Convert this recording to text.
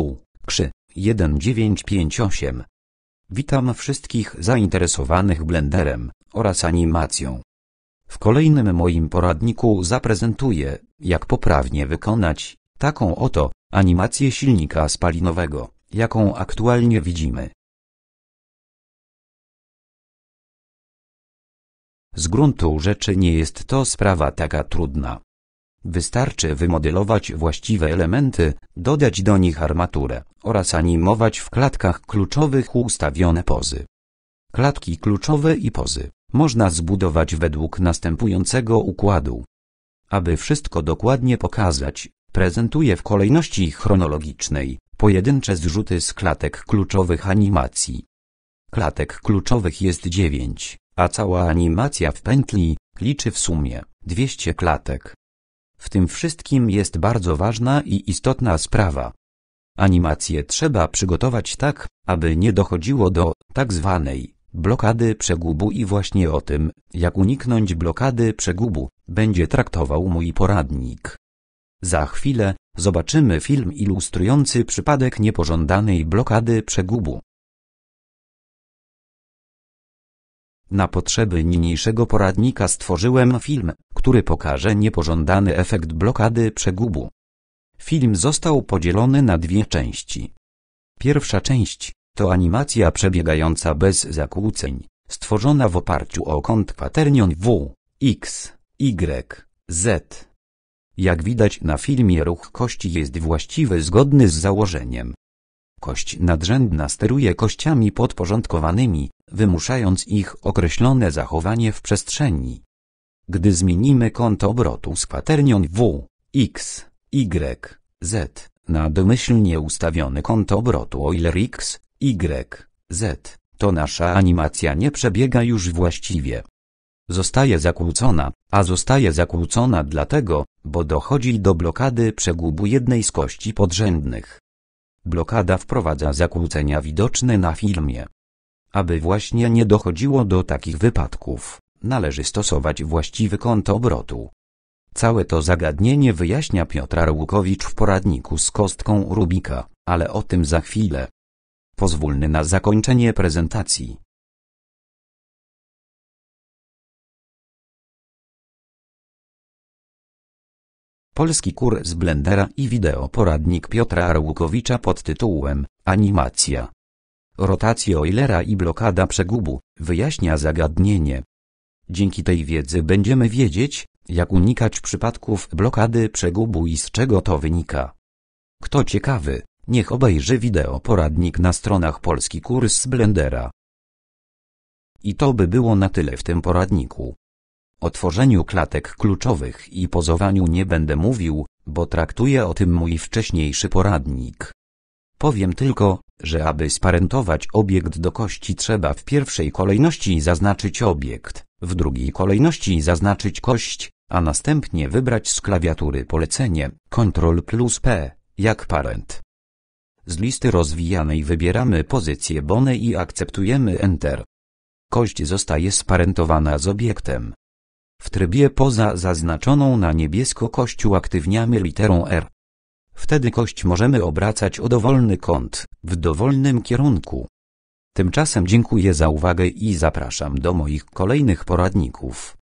artykuł KRZY 1958. Witam wszystkich zainteresowanych blenderem oraz animacją. W kolejnym moim poradniku zaprezentuję, jak poprawnie wykonać taką oto animację silnika spalinowego, jaką aktualnie widzimy. Z gruntu rzeczy nie jest to sprawa taka trudna. Wystarczy wymodelować właściwe elementy, dodać do nich armaturę, oraz animować w klatkach kluczowych ustawione pozy. Klatki kluczowe i pozy można zbudować według następującego układu. Aby wszystko dokładnie pokazać, prezentuję w kolejności chronologicznej pojedyncze zrzuty z klatek kluczowych animacji. Klatek kluczowych jest 9, a cała animacja w pętli liczy w sumie 200 klatek. W tym wszystkim jest bardzo ważna i istotna sprawa. Animację trzeba przygotować tak, aby nie dochodziło do tak zwanej blokady przegubu i właśnie o tym, jak uniknąć blokady przegubu, będzie traktował mój poradnik. Za chwilę zobaczymy film ilustrujący przypadek niepożądanej blokady przegubu. Na potrzeby niniejszego poradnika stworzyłem film, który pokaże niepożądany efekt blokady przegubu. Film został podzielony na dwie części. Pierwsza część to animacja przebiegająca bez zakłóceń, stworzona w oparciu o kąt kwaternion W, X, Y, Z. Jak widać na filmie ruch kości jest właściwy zgodny z założeniem, Kość nadrzędna steruje kościami podporządkowanymi, wymuszając ich określone zachowanie w przestrzeni. Gdy zmienimy kąt obrotu z kwaternią W, X, Y, Z na domyślnie ustawiony kąt obrotu Euler X, Y, Z, to nasza animacja nie przebiega już właściwie. Zostaje zakłócona, a zostaje zakłócona dlatego, bo dochodzi do blokady przegubu jednej z kości podrzędnych. Blokada wprowadza zakłócenia widoczne na filmie. Aby właśnie nie dochodziło do takich wypadków, należy stosować właściwy kąt obrotu. Całe to zagadnienie wyjaśnia Piotr Arłukowicz w poradniku z kostką Rubika, ale o tym za chwilę. Pozwólmy na zakończenie prezentacji. Polski kurs blendera i wideo poradnik Piotra Arłukowicza pod tytułem Animacja. Rotacja Eulera i blokada przegubu wyjaśnia zagadnienie. Dzięki tej wiedzy będziemy wiedzieć, jak unikać przypadków blokady przegubu i z czego to wynika. Kto ciekawy, niech obejrzy wideo poradnik na stronach Polski Kurs Blendera. I to by było na tyle w tym poradniku. O tworzeniu klatek kluczowych i pozowaniu nie będę mówił, bo traktuje o tym mój wcześniejszy poradnik. Powiem tylko, że aby sparentować obiekt do kości trzeba w pierwszej kolejności zaznaczyć obiekt, w drugiej kolejności zaznaczyć kość, a następnie wybrać z klawiatury polecenie Ctrl plus P, jak parent. Z listy rozwijanej wybieramy pozycję bone i akceptujemy Enter. Kość zostaje sparentowana z obiektem. W trybie poza zaznaczoną na niebiesko kościół aktywniamy literą R. Wtedy kość możemy obracać o dowolny kąt, w dowolnym kierunku. Tymczasem dziękuję za uwagę i zapraszam do moich kolejnych poradników.